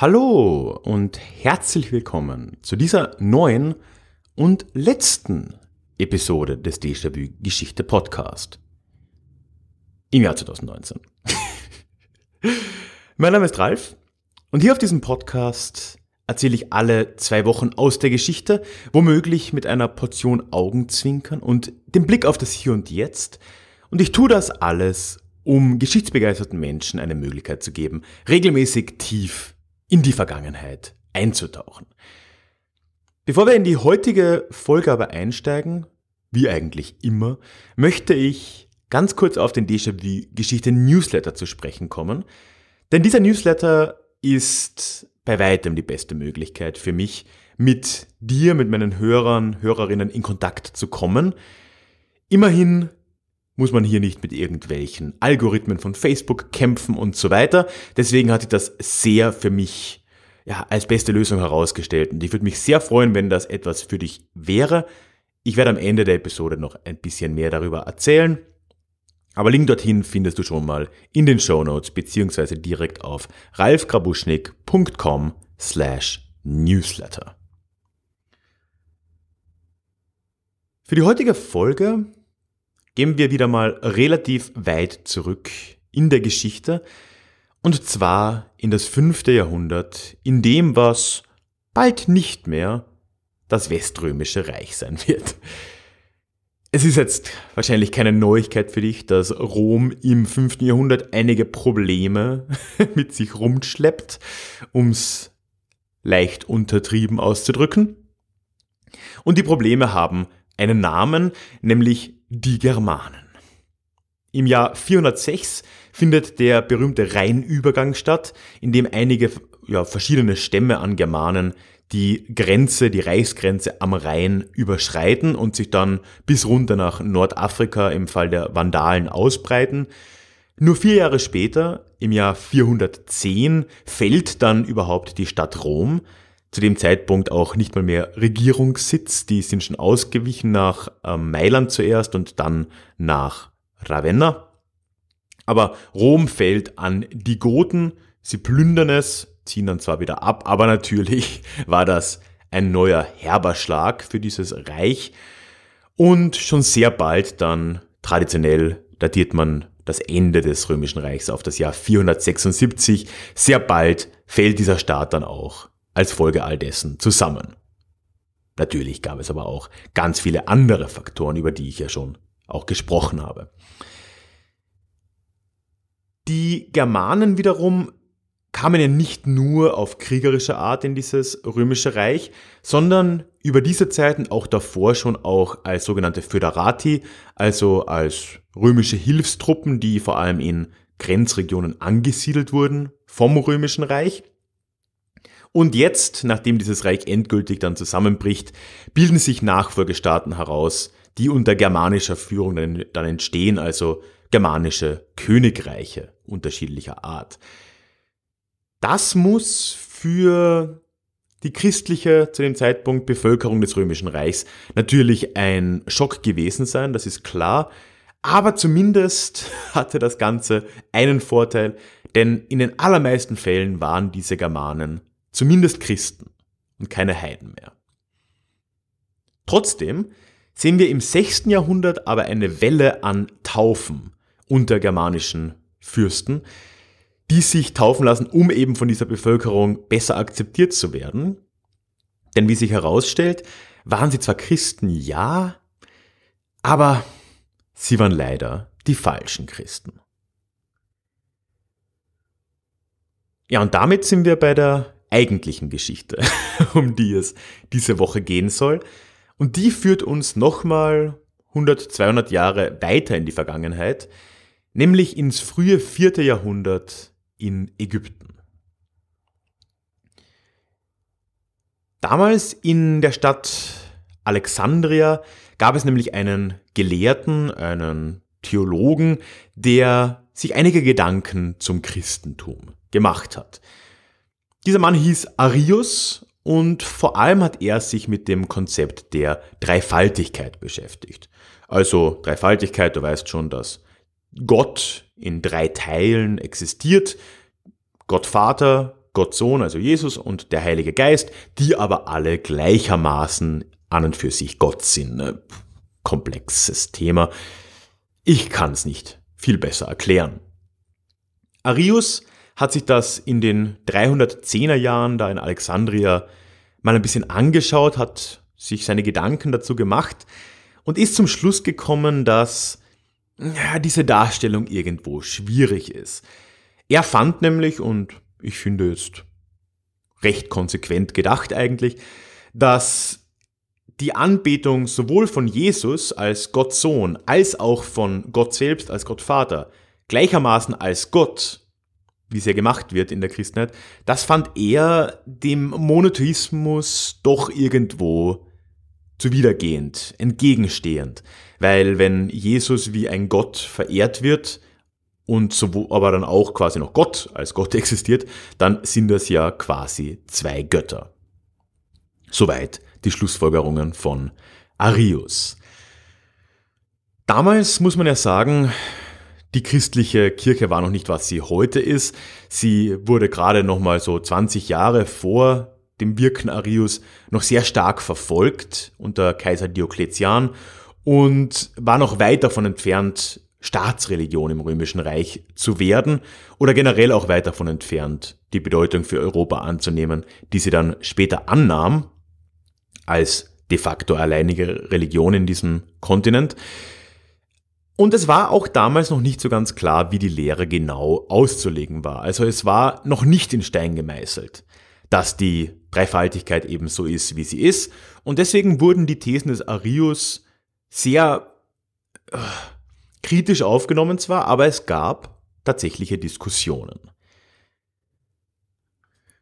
Hallo und herzlich willkommen zu dieser neuen und letzten Episode des Déjà-vu Geschichte Podcast im Jahr 2019. mein Name ist Ralf und hier auf diesem Podcast erzähle ich alle zwei Wochen aus der Geschichte, womöglich mit einer Portion Augenzwinkern und dem Blick auf das Hier und Jetzt. Und ich tue das alles, um geschichtsbegeisterten Menschen eine Möglichkeit zu geben, regelmäßig tief in die Vergangenheit einzutauchen. Bevor wir in die heutige Folge aber einsteigen, wie eigentlich immer, möchte ich ganz kurz auf den Déjà-vu-Geschichte Newsletter zu sprechen kommen. Denn dieser Newsletter ist bei weitem die beste Möglichkeit für mich, mit dir, mit meinen Hörern, Hörerinnen in Kontakt zu kommen. Immerhin muss man hier nicht mit irgendwelchen Algorithmen von Facebook kämpfen und so weiter. Deswegen hat sich das sehr für mich ja, als beste Lösung herausgestellt. Und ich würde mich sehr freuen, wenn das etwas für dich wäre. Ich werde am Ende der Episode noch ein bisschen mehr darüber erzählen. Aber Link dorthin findest du schon mal in den Show Notes beziehungsweise direkt auf ralfgrabuschnick.com slash newsletter. Für die heutige Folge gehen wir wieder mal relativ weit zurück in der Geschichte, und zwar in das fünfte Jahrhundert, in dem was bald nicht mehr das weströmische Reich sein wird. Es ist jetzt wahrscheinlich keine Neuigkeit für dich, dass Rom im 5. Jahrhundert einige Probleme mit sich rumschleppt, um es leicht untertrieben auszudrücken. Und die Probleme haben einen Namen, nämlich die Germanen. Im Jahr 406 findet der berühmte Rheinübergang statt, in dem einige ja, verschiedene Stämme an Germanen die Grenze, die Reichsgrenze am Rhein überschreiten und sich dann bis runter nach Nordafrika im Fall der Vandalen ausbreiten. Nur vier Jahre später, im Jahr 410, fällt dann überhaupt die Stadt Rom, zu dem Zeitpunkt auch nicht mal mehr Regierungssitz. Die sind schon ausgewichen nach ähm, Mailand zuerst und dann nach Ravenna. Aber Rom fällt an die Goten, sie plündern es, ziehen dann zwar wieder ab, aber natürlich war das ein neuer herber Schlag für dieses Reich. Und schon sehr bald dann, traditionell, datiert man das Ende des Römischen Reichs auf das Jahr 476. Sehr bald fällt dieser Staat dann auch als Folge all dessen zusammen. Natürlich gab es aber auch ganz viele andere Faktoren, über die ich ja schon auch gesprochen habe. Die Germanen wiederum kamen ja nicht nur auf kriegerische Art in dieses römische Reich, sondern über diese Zeiten auch davor schon auch als sogenannte Föderati, also als römische Hilfstruppen, die vor allem in Grenzregionen angesiedelt wurden vom römischen Reich. Und jetzt, nachdem dieses Reich endgültig dann zusammenbricht, bilden sich Nachfolgestaaten heraus, die unter germanischer Führung dann entstehen, also germanische Königreiche unterschiedlicher Art. Das muss für die christliche zu dem Zeitpunkt Bevölkerung des Römischen Reichs natürlich ein Schock gewesen sein, das ist klar. Aber zumindest hatte das Ganze einen Vorteil, denn in den allermeisten Fällen waren diese Germanen Zumindest Christen und keine Heiden mehr. Trotzdem sehen wir im 6. Jahrhundert aber eine Welle an Taufen unter germanischen Fürsten, die sich taufen lassen, um eben von dieser Bevölkerung besser akzeptiert zu werden. Denn wie sich herausstellt, waren sie zwar Christen, ja, aber sie waren leider die falschen Christen. Ja, und damit sind wir bei der eigentlichen Geschichte, um die es diese Woche gehen soll. Und die führt uns nochmal 100, 200 Jahre weiter in die Vergangenheit, nämlich ins frühe vierte Jahrhundert in Ägypten. Damals in der Stadt Alexandria gab es nämlich einen Gelehrten, einen Theologen, der sich einige Gedanken zum Christentum gemacht hat. Dieser Mann hieß Arius und vor allem hat er sich mit dem Konzept der Dreifaltigkeit beschäftigt. Also Dreifaltigkeit, du weißt schon, dass Gott in drei Teilen existiert. Gott Vater, Gott Sohn, also Jesus und der Heilige Geist, die aber alle gleichermaßen an und für sich Gott sind. Ne? Komplexes Thema. Ich kann es nicht viel besser erklären. Arius hat sich das in den 310er Jahren da in Alexandria mal ein bisschen angeschaut, hat sich seine Gedanken dazu gemacht und ist zum Schluss gekommen, dass ja, diese Darstellung irgendwo schwierig ist. Er fand nämlich, und ich finde jetzt recht konsequent gedacht eigentlich, dass die Anbetung sowohl von Jesus als Gott Sohn als auch von Gott selbst als Gott Vater gleichermaßen als Gott wie es ja gemacht wird in der Christenheit, das fand er dem Monotheismus doch irgendwo zuwidergehend, entgegenstehend. Weil wenn Jesus wie ein Gott verehrt wird und sowohl, aber dann auch quasi noch Gott als Gott existiert, dann sind das ja quasi zwei Götter. Soweit die Schlussfolgerungen von Arius. Damals muss man ja sagen, die christliche Kirche war noch nicht, was sie heute ist. Sie wurde gerade noch mal so 20 Jahre vor dem Wirken Arius noch sehr stark verfolgt unter Kaiser Diokletian und war noch weit davon entfernt, Staatsreligion im Römischen Reich zu werden oder generell auch weit davon entfernt, die Bedeutung für Europa anzunehmen, die sie dann später annahm als de facto alleinige Religion in diesem Kontinent. Und es war auch damals noch nicht so ganz klar, wie die Lehre genau auszulegen war. Also es war noch nicht in Stein gemeißelt, dass die Dreifaltigkeit eben so ist, wie sie ist. Und deswegen wurden die Thesen des Arius sehr äh, kritisch aufgenommen zwar, aber es gab tatsächliche Diskussionen.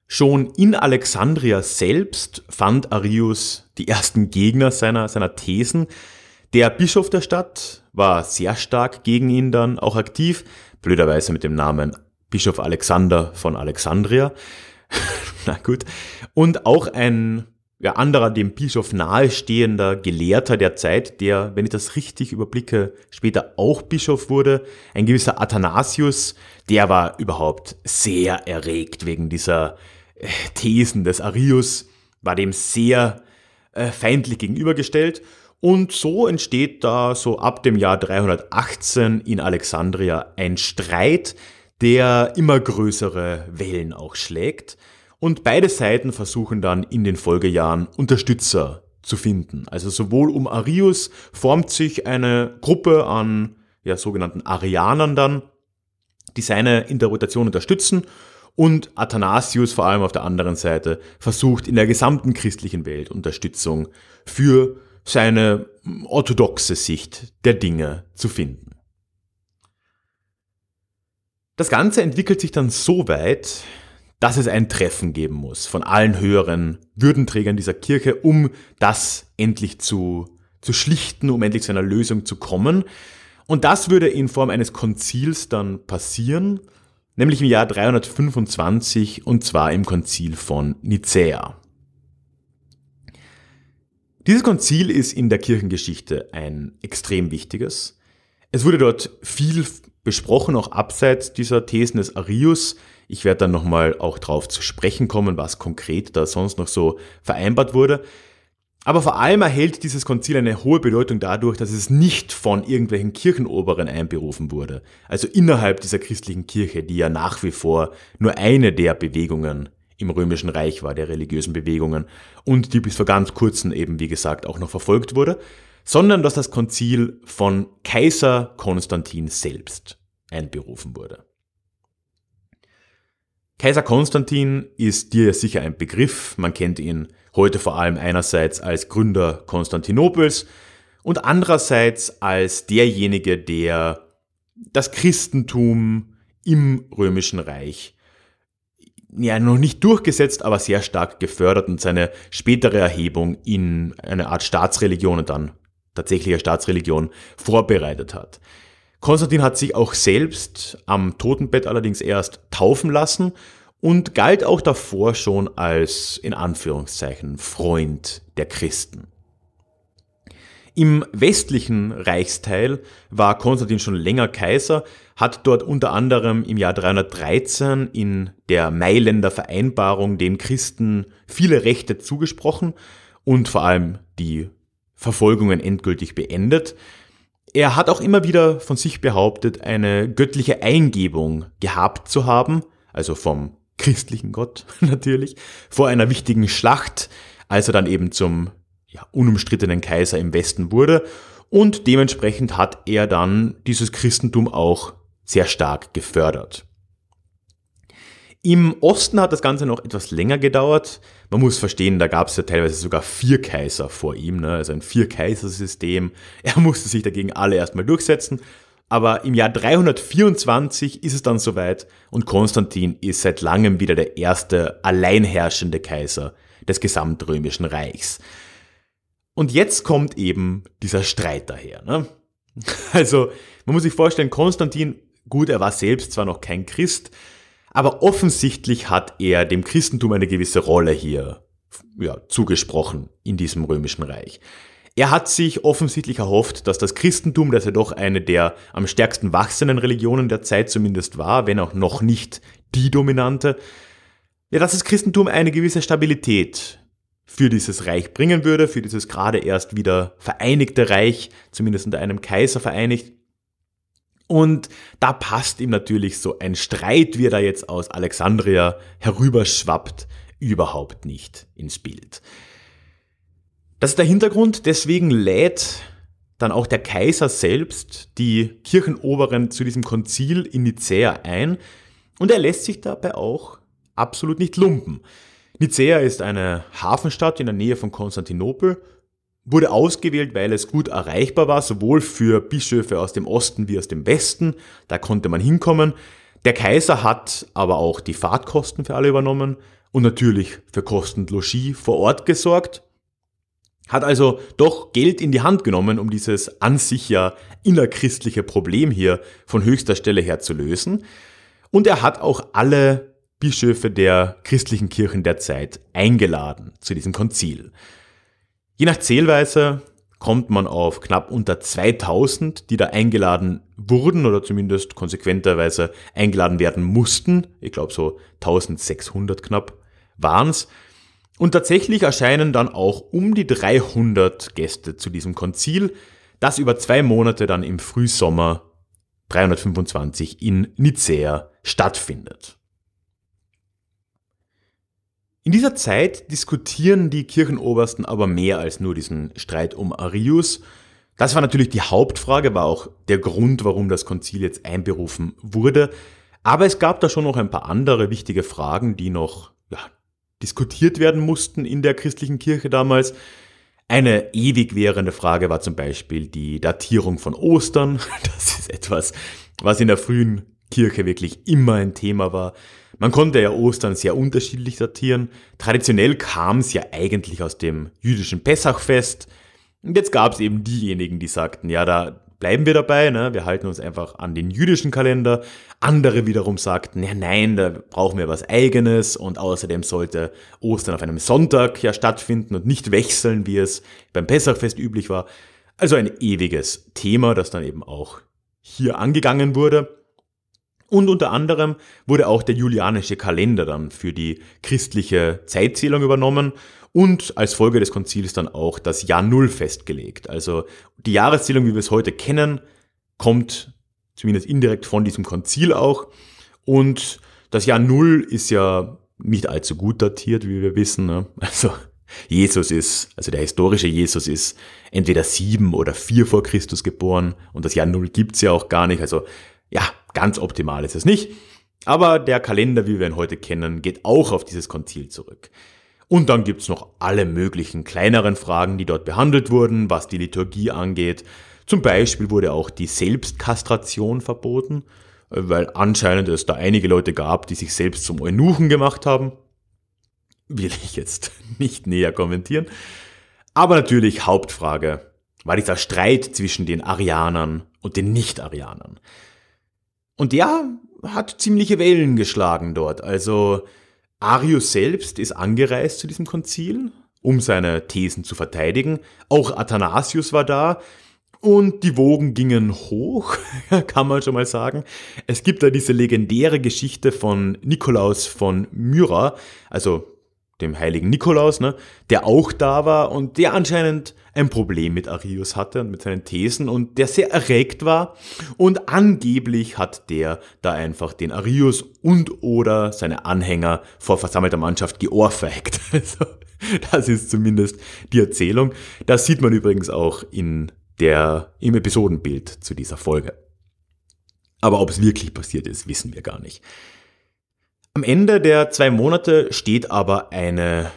Schon in Alexandria selbst fand Arius die ersten Gegner seiner, seiner Thesen, der Bischof der Stadt war sehr stark gegen ihn dann auch aktiv, blöderweise mit dem Namen Bischof Alexander von Alexandria. Na gut. Und auch ein ja, anderer dem Bischof nahestehender Gelehrter der Zeit, der, wenn ich das richtig überblicke, später auch Bischof wurde, ein gewisser Athanasius, der war überhaupt sehr erregt wegen dieser äh, Thesen des Arius, war dem sehr äh, feindlich gegenübergestellt und so entsteht da so ab dem Jahr 318 in Alexandria ein Streit, der immer größere Wellen auch schlägt. Und beide Seiten versuchen dann in den Folgejahren Unterstützer zu finden. Also sowohl um Arius formt sich eine Gruppe an ja, sogenannten Arianern dann, die seine Interpretation unterstützen und Athanasius vor allem auf der anderen Seite versucht in der gesamten christlichen Welt Unterstützung für seine orthodoxe Sicht der Dinge zu finden. Das Ganze entwickelt sich dann so weit, dass es ein Treffen geben muss von allen höheren Würdenträgern dieser Kirche, um das endlich zu, zu schlichten, um endlich zu einer Lösung zu kommen. Und das würde in Form eines Konzils dann passieren, nämlich im Jahr 325 und zwar im Konzil von Nicäa. Dieses Konzil ist in der Kirchengeschichte ein extrem wichtiges. Es wurde dort viel besprochen, auch abseits dieser Thesen des Arius. Ich werde dann nochmal auch darauf zu sprechen kommen, was konkret da sonst noch so vereinbart wurde. Aber vor allem erhält dieses Konzil eine hohe Bedeutung dadurch, dass es nicht von irgendwelchen Kirchenoberen einberufen wurde. Also innerhalb dieser christlichen Kirche, die ja nach wie vor nur eine der Bewegungen im Römischen Reich war, der religiösen Bewegungen und die bis vor ganz kurzem eben, wie gesagt, auch noch verfolgt wurde, sondern dass das Konzil von Kaiser Konstantin selbst einberufen wurde. Kaiser Konstantin ist dir sicher ein Begriff, man kennt ihn heute vor allem einerseits als Gründer Konstantinopels und andererseits als derjenige, der das Christentum im römischen Reich ja, noch nicht durchgesetzt, aber sehr stark gefördert und seine spätere Erhebung in eine Art Staatsreligion und dann tatsächlicher Staatsreligion vorbereitet hat. Konstantin hat sich auch selbst am Totenbett allerdings erst taufen lassen und galt auch davor schon als in Anführungszeichen Freund der Christen. Im westlichen Reichsteil war Konstantin schon länger Kaiser, hat dort unter anderem im Jahr 313 in der Mailänder Vereinbarung den Christen viele Rechte zugesprochen und vor allem die Verfolgungen endgültig beendet. Er hat auch immer wieder von sich behauptet, eine göttliche Eingebung gehabt zu haben, also vom christlichen Gott natürlich, vor einer wichtigen Schlacht, als er dann eben zum ja, unumstrittenen Kaiser im Westen wurde. Und dementsprechend hat er dann dieses Christentum auch sehr stark gefördert. Im Osten hat das Ganze noch etwas länger gedauert. Man muss verstehen, da gab es ja teilweise sogar vier Kaiser vor ihm, ne? also ein Vier-Kaiser-System. Er musste sich dagegen alle erstmal durchsetzen. Aber im Jahr 324 ist es dann soweit und Konstantin ist seit langem wieder der erste alleinherrschende Kaiser des gesamtrömischen Reichs. Und jetzt kommt eben dieser Streit daher. Ne? Also man muss sich vorstellen, Konstantin Gut, er war selbst zwar noch kein Christ, aber offensichtlich hat er dem Christentum eine gewisse Rolle hier ja, zugesprochen in diesem römischen Reich. Er hat sich offensichtlich erhofft, dass das Christentum, das ja doch eine der am stärksten wachsenden Religionen der Zeit zumindest war, wenn auch noch nicht die dominante, ja, dass das Christentum eine gewisse Stabilität für dieses Reich bringen würde, für dieses gerade erst wieder vereinigte Reich, zumindest unter einem Kaiser vereinigt, und da passt ihm natürlich so ein Streit, wie er da jetzt aus Alexandria herüberschwappt, überhaupt nicht ins Bild. Das ist der Hintergrund, deswegen lädt dann auch der Kaiser selbst die Kirchenoberen zu diesem Konzil in Nicäa ein und er lässt sich dabei auch absolut nicht lumpen. Nicäa ist eine Hafenstadt in der Nähe von Konstantinopel wurde ausgewählt, weil es gut erreichbar war, sowohl für Bischöfe aus dem Osten wie aus dem Westen. Da konnte man hinkommen. Der Kaiser hat aber auch die Fahrtkosten für alle übernommen und natürlich für Kosten Logis vor Ort gesorgt. Hat also doch Geld in die Hand genommen, um dieses an sich ja innerchristliche Problem hier von höchster Stelle her zu lösen. Und er hat auch alle Bischöfe der christlichen Kirchen der Zeit eingeladen zu diesem Konzil. Je nach Zählweise kommt man auf knapp unter 2000, die da eingeladen wurden oder zumindest konsequenterweise eingeladen werden mussten. Ich glaube so 1600 knapp waren es. Und tatsächlich erscheinen dann auch um die 300 Gäste zu diesem Konzil, das über zwei Monate dann im Frühsommer 325 in Nicea stattfindet. In dieser Zeit diskutieren die Kirchenobersten aber mehr als nur diesen Streit um Arius. Das war natürlich die Hauptfrage, war auch der Grund, warum das Konzil jetzt einberufen wurde. Aber es gab da schon noch ein paar andere wichtige Fragen, die noch ja, diskutiert werden mussten in der christlichen Kirche damals. Eine ewig währende Frage war zum Beispiel die Datierung von Ostern. Das ist etwas, was in der frühen Kirche wirklich immer ein Thema war. Man konnte ja Ostern sehr unterschiedlich datieren. Traditionell kam es ja eigentlich aus dem jüdischen Pessachfest. Und jetzt gab es eben diejenigen, die sagten, ja, da bleiben wir dabei, ne? wir halten uns einfach an den jüdischen Kalender. Andere wiederum sagten, ja nein, da brauchen wir was eigenes und außerdem sollte Ostern auf einem Sonntag ja stattfinden und nicht wechseln, wie es beim Pessachfest üblich war. Also ein ewiges Thema, das dann eben auch hier angegangen wurde. Und unter anderem wurde auch der julianische Kalender dann für die christliche Zeitzählung übernommen und als Folge des Konzils dann auch das Jahr Null festgelegt. Also die Jahreszählung, wie wir es heute kennen, kommt zumindest indirekt von diesem Konzil auch. Und das Jahr Null ist ja nicht allzu gut datiert, wie wir wissen. Ne? Also Jesus ist, also der historische Jesus ist entweder sieben oder vier vor Christus geboren und das Jahr Null gibt's ja auch gar nicht. Also ja, ganz optimal ist es nicht. Aber der Kalender, wie wir ihn heute kennen, geht auch auf dieses Konzil zurück. Und dann gibt es noch alle möglichen kleineren Fragen, die dort behandelt wurden, was die Liturgie angeht. Zum Beispiel wurde auch die Selbstkastration verboten, weil anscheinend es da einige Leute gab, die sich selbst zum Eunuchen gemacht haben. Will ich jetzt nicht näher kommentieren. Aber natürlich Hauptfrage war dieser Streit zwischen den Arianern und den Nicht-Arianern. Und der hat ziemliche Wellen geschlagen dort. Also Arius selbst ist angereist zu diesem Konzil, um seine Thesen zu verteidigen. Auch Athanasius war da. Und die Wogen gingen hoch, kann man schon mal sagen. Es gibt da diese legendäre Geschichte von Nikolaus von Myra, also dem heiligen Nikolaus, ne, der auch da war und der anscheinend ein Problem mit Arius hatte und mit seinen Thesen und der sehr erregt war. Und angeblich hat der da einfach den Arius und oder seine Anhänger vor versammelter Mannschaft geohrfeigt. Also, das ist zumindest die Erzählung. Das sieht man übrigens auch in der, im Episodenbild zu dieser Folge. Aber ob es wirklich passiert ist, wissen wir gar nicht. Am Ende der zwei Monate steht aber eine,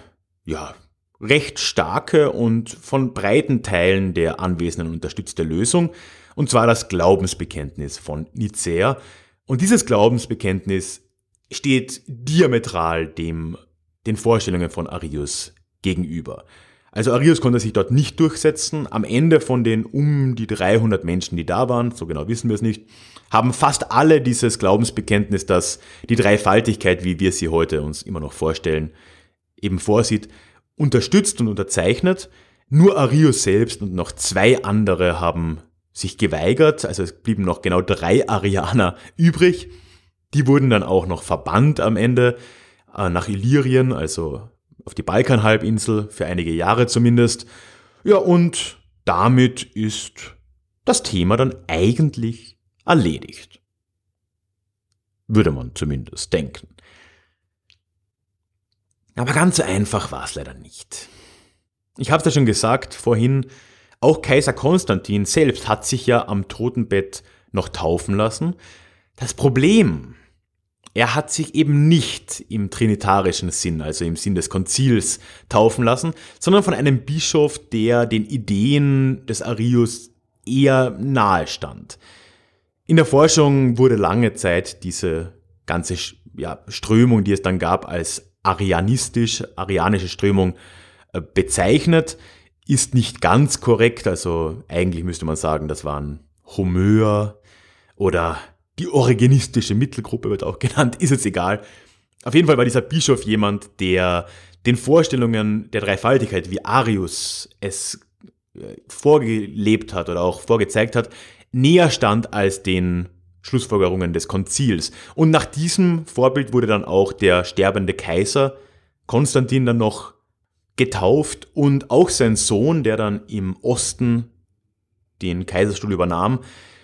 ja, recht starke und von breiten Teilen der Anwesenden unterstützte Lösung, und zwar das Glaubensbekenntnis von Nicäa. Und dieses Glaubensbekenntnis steht diametral dem, den Vorstellungen von Arius gegenüber. Also Arius konnte sich dort nicht durchsetzen. Am Ende von den um die 300 Menschen, die da waren, so genau wissen wir es nicht, haben fast alle dieses Glaubensbekenntnis, das die Dreifaltigkeit, wie wir sie heute uns immer noch vorstellen, eben vorsieht, unterstützt und unterzeichnet. Nur Ario selbst und noch zwei andere haben sich geweigert, also es blieben noch genau drei Arianer übrig. Die wurden dann auch noch verbannt am Ende äh, nach Illyrien, also auf die Balkanhalbinsel, für einige Jahre zumindest. Ja, und damit ist das Thema dann eigentlich erledigt. Würde man zumindest denken. Aber ganz so einfach war es leider nicht. Ich habe es ja schon gesagt vorhin, auch Kaiser Konstantin selbst hat sich ja am Totenbett noch taufen lassen. Das Problem, er hat sich eben nicht im trinitarischen Sinn, also im Sinn des Konzils, taufen lassen, sondern von einem Bischof, der den Ideen des Arius eher nahestand. In der Forschung wurde lange Zeit diese ganze ja, Strömung, die es dann gab, als arianistisch, arianische Strömung äh, bezeichnet. Ist nicht ganz korrekt, also eigentlich müsste man sagen, das waren Homöer oder die originistische Mittelgruppe wird auch genannt, ist jetzt egal. Auf jeden Fall war dieser Bischof jemand, der den Vorstellungen der Dreifaltigkeit, wie Arius es äh, vorgelebt hat oder auch vorgezeigt hat, näher stand als den Schlussfolgerungen des Konzils. Und nach diesem Vorbild wurde dann auch der sterbende Kaiser Konstantin dann noch getauft und auch sein Sohn, der dann im Osten den Kaiserstuhl übernahm,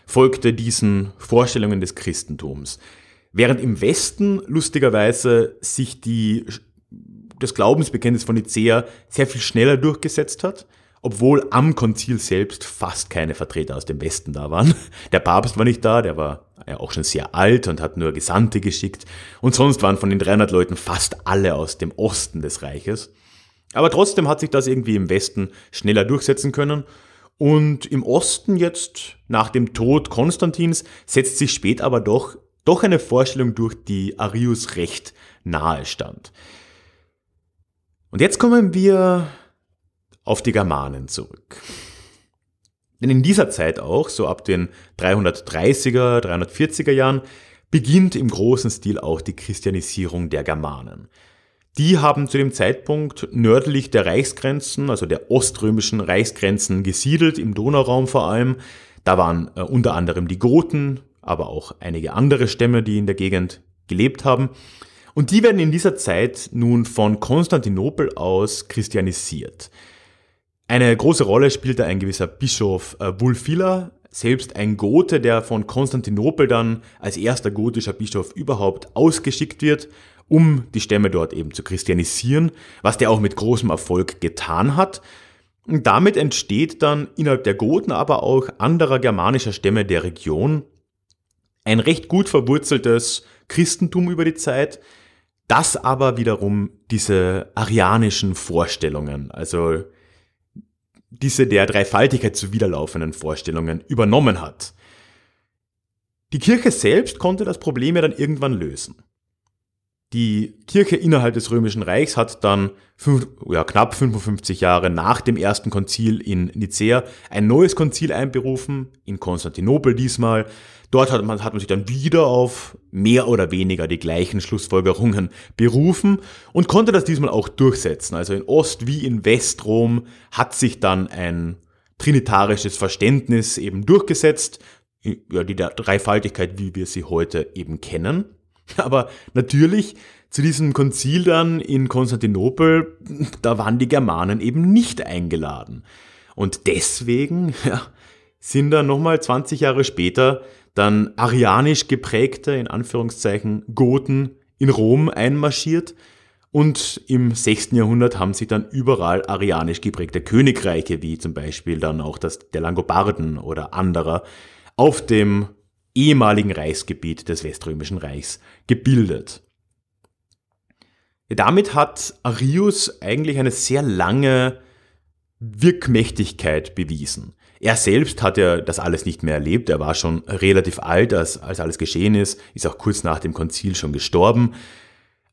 folgte diesen Vorstellungen des Christentums. Während im Westen lustigerweise sich die, das Glaubensbekenntnis von Nicea sehr viel schneller durchgesetzt hat, obwohl am Konzil selbst fast keine Vertreter aus dem Westen da waren. Der Papst war nicht da, der war auch schon sehr alt und hat nur Gesandte geschickt. Und sonst waren von den 300 Leuten fast alle aus dem Osten des Reiches. Aber trotzdem hat sich das irgendwie im Westen schneller durchsetzen können. Und im Osten jetzt, nach dem Tod Konstantins, setzt sich spät aber doch, doch eine Vorstellung durch, die Arius recht nahe stand. Und jetzt kommen wir auf die Germanen zurück. Denn in dieser Zeit auch, so ab den 330er, 340er Jahren, beginnt im großen Stil auch die Christianisierung der Germanen. Die haben zu dem Zeitpunkt nördlich der Reichsgrenzen, also der oströmischen Reichsgrenzen, gesiedelt, im Donauraum vor allem. Da waren äh, unter anderem die Goten, aber auch einige andere Stämme, die in der Gegend gelebt haben. Und die werden in dieser Zeit nun von Konstantinopel aus christianisiert. Eine große Rolle spielt da ein gewisser Bischof äh, Wulfila, selbst ein Gote, der von Konstantinopel dann als erster gotischer Bischof überhaupt ausgeschickt wird, um die Stämme dort eben zu christianisieren, was der auch mit großem Erfolg getan hat. Und damit entsteht dann innerhalb der Goten, aber auch anderer germanischer Stämme der Region ein recht gut verwurzeltes Christentum über die Zeit, das aber wiederum diese arianischen Vorstellungen, also diese der Dreifaltigkeit zuwiderlaufenden Vorstellungen übernommen hat. Die Kirche selbst konnte das Problem ja dann irgendwann lösen. Die Kirche innerhalb des Römischen Reichs hat dann fünf, ja, knapp 55 Jahre nach dem ersten Konzil in Nicäa ein neues Konzil einberufen, in Konstantinopel diesmal, Dort hat man, hat man sich dann wieder auf mehr oder weniger die gleichen Schlussfolgerungen berufen und konnte das diesmal auch durchsetzen. Also in Ost wie in Westrom hat sich dann ein trinitarisches Verständnis eben durchgesetzt, ja, die Dreifaltigkeit, wie wir sie heute eben kennen. Aber natürlich, zu diesem Konzil dann in Konstantinopel, da waren die Germanen eben nicht eingeladen. Und deswegen ja, sind dann nochmal 20 Jahre später dann arianisch geprägte, in Anführungszeichen, Goten in Rom einmarschiert und im 6. Jahrhundert haben sich dann überall arianisch geprägte Königreiche, wie zum Beispiel dann auch das der Langobarden oder anderer, auf dem ehemaligen Reichsgebiet des Weströmischen Reichs gebildet. Damit hat Arius eigentlich eine sehr lange Wirkmächtigkeit bewiesen. Er selbst hat ja das alles nicht mehr erlebt. Er war schon relativ alt, als, als alles geschehen ist, ist auch kurz nach dem Konzil schon gestorben.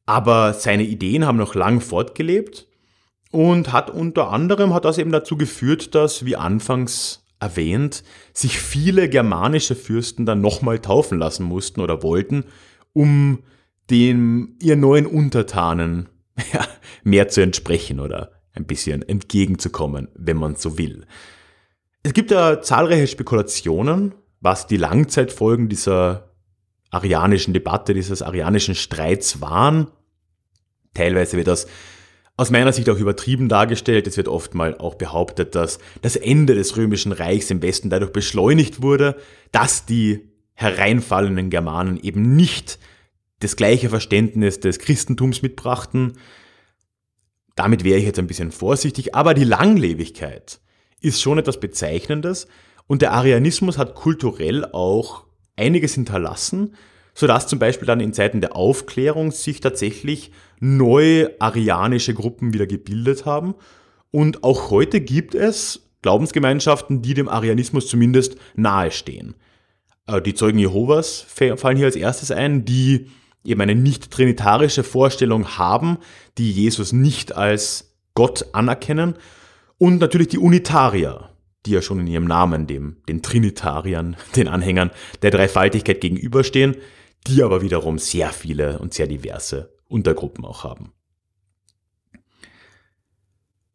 Aber seine Ideen haben noch lang fortgelebt und hat unter anderem hat das eben dazu geführt, dass, wie anfangs erwähnt, sich viele germanische Fürsten dann nochmal taufen lassen mussten oder wollten, um dem ihr neuen Untertanen ja, mehr zu entsprechen oder ein bisschen entgegenzukommen, wenn man so will. Es gibt ja zahlreiche Spekulationen, was die Langzeitfolgen dieser arianischen Debatte, dieses arianischen Streits waren. Teilweise wird das aus meiner Sicht auch übertrieben dargestellt. Es wird oft mal auch behauptet, dass das Ende des römischen Reichs im Westen dadurch beschleunigt wurde, dass die hereinfallenden Germanen eben nicht das gleiche Verständnis des Christentums mitbrachten. Damit wäre ich jetzt ein bisschen vorsichtig, aber die Langlebigkeit ist schon etwas Bezeichnendes. Und der Arianismus hat kulturell auch einiges hinterlassen, sodass zum Beispiel dann in Zeiten der Aufklärung sich tatsächlich neue arianische Gruppen wieder gebildet haben. Und auch heute gibt es Glaubensgemeinschaften, die dem Arianismus zumindest nahestehen. Äh, die Zeugen Jehovas fallen hier als erstes ein, die eben eine nicht-trinitarische Vorstellung haben, die Jesus nicht als Gott anerkennen und natürlich die Unitarier, die ja schon in ihrem Namen dem, den Trinitariern, den Anhängern der Dreifaltigkeit gegenüberstehen, die aber wiederum sehr viele und sehr diverse Untergruppen auch haben.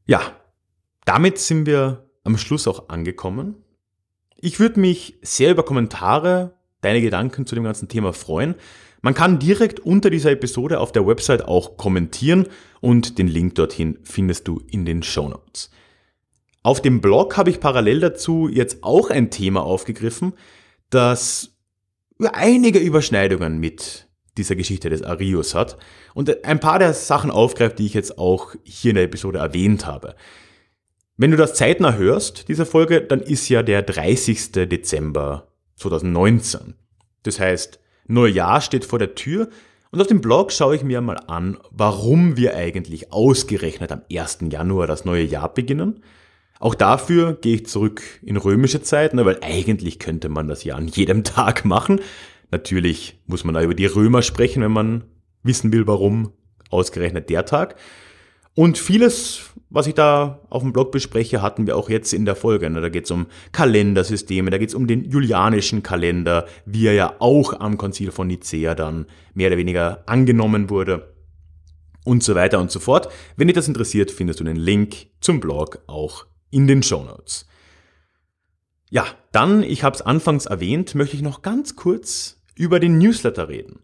Ja, damit sind wir am Schluss auch angekommen. Ich würde mich sehr über Kommentare, deine Gedanken zu dem ganzen Thema freuen. Man kann direkt unter dieser Episode auf der Website auch kommentieren und den Link dorthin findest du in den Show Notes. Auf dem Blog habe ich parallel dazu jetzt auch ein Thema aufgegriffen, das einige Überschneidungen mit dieser Geschichte des Arius hat und ein paar der Sachen aufgreift, die ich jetzt auch hier in der Episode erwähnt habe. Wenn du das zeitnah hörst, diese Folge, dann ist ja der 30. Dezember 2019. Das heißt, Neujahr steht vor der Tür und auf dem Blog schaue ich mir mal an, warum wir eigentlich ausgerechnet am 1. Januar das neue Jahr beginnen auch dafür gehe ich zurück in römische Zeiten, ne, weil eigentlich könnte man das ja an jedem Tag machen. Natürlich muss man da über die Römer sprechen, wenn man wissen will, warum ausgerechnet der Tag. Und vieles, was ich da auf dem Blog bespreche, hatten wir auch jetzt in der Folge. Ne. Da geht es um Kalendersysteme, da geht es um den julianischen Kalender, wie er ja auch am Konzil von Nicea dann mehr oder weniger angenommen wurde und so weiter und so fort. Wenn dich das interessiert, findest du den Link zum Blog auch in den Show Notes. Ja, dann, ich habe es anfangs erwähnt, möchte ich noch ganz kurz über den Newsletter reden.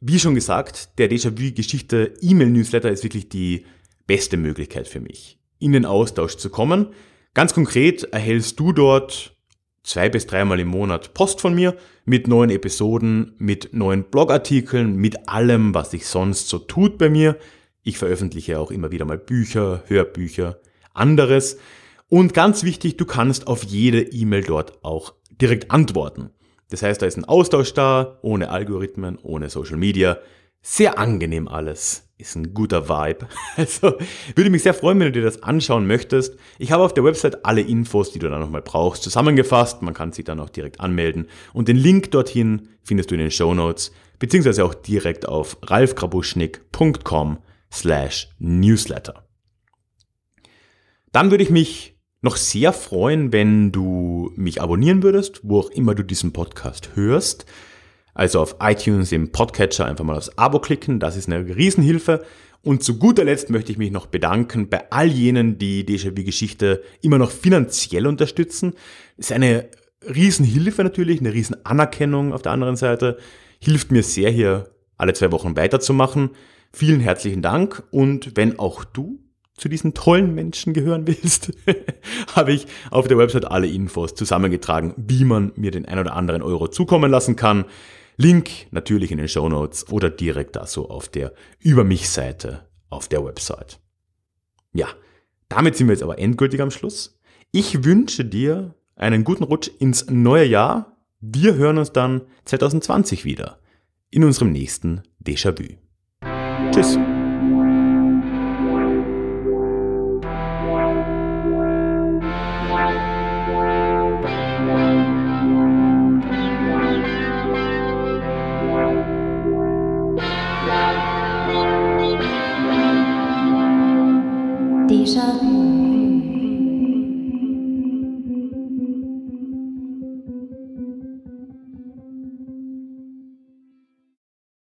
Wie schon gesagt, der Déjà-vu-Geschichte E-Mail-Newsletter ist wirklich die beste Möglichkeit für mich, in den Austausch zu kommen. Ganz konkret erhältst du dort zwei bis dreimal im Monat Post von mir mit neuen Episoden, mit neuen Blogartikeln, mit allem, was sich sonst so tut bei mir. Ich veröffentliche auch immer wieder mal Bücher, Hörbücher, anderes. Und ganz wichtig, du kannst auf jede E-Mail dort auch direkt antworten. Das heißt, da ist ein Austausch da, ohne Algorithmen, ohne Social Media. Sehr angenehm alles. Ist ein guter Vibe. Also würde mich sehr freuen, wenn du dir das anschauen möchtest. Ich habe auf der Website alle Infos, die du da nochmal brauchst, zusammengefasst. Man kann sich dann auch direkt anmelden. Und den Link dorthin findest du in den Show Notes, beziehungsweise auch direkt auf ralfkrabuschnick.com slash newsletter. Dann würde ich mich noch sehr freuen, wenn du mich abonnieren würdest, wo auch immer du diesen Podcast hörst. Also auf iTunes im Podcatcher einfach mal aufs Abo klicken, das ist eine Riesenhilfe. Und zu guter Letzt möchte ich mich noch bedanken bei all jenen, die Déjà-vu-Geschichte immer noch finanziell unterstützen. Das ist eine Riesenhilfe natürlich, eine Riesenanerkennung auf der anderen Seite. Hilft mir sehr, hier alle zwei Wochen weiterzumachen. Vielen herzlichen Dank und wenn auch du zu diesen tollen Menschen gehören willst, habe ich auf der Website alle Infos zusammengetragen, wie man mir den ein oder anderen Euro zukommen lassen kann. Link natürlich in den Show Notes oder direkt da so auf der Über mich-Seite auf der Website. Ja, damit sind wir jetzt aber endgültig am Schluss. Ich wünsche dir einen guten Rutsch ins neue Jahr. Wir hören uns dann 2020 wieder in unserem nächsten Déjà-vu. Tschüss. 傻逼。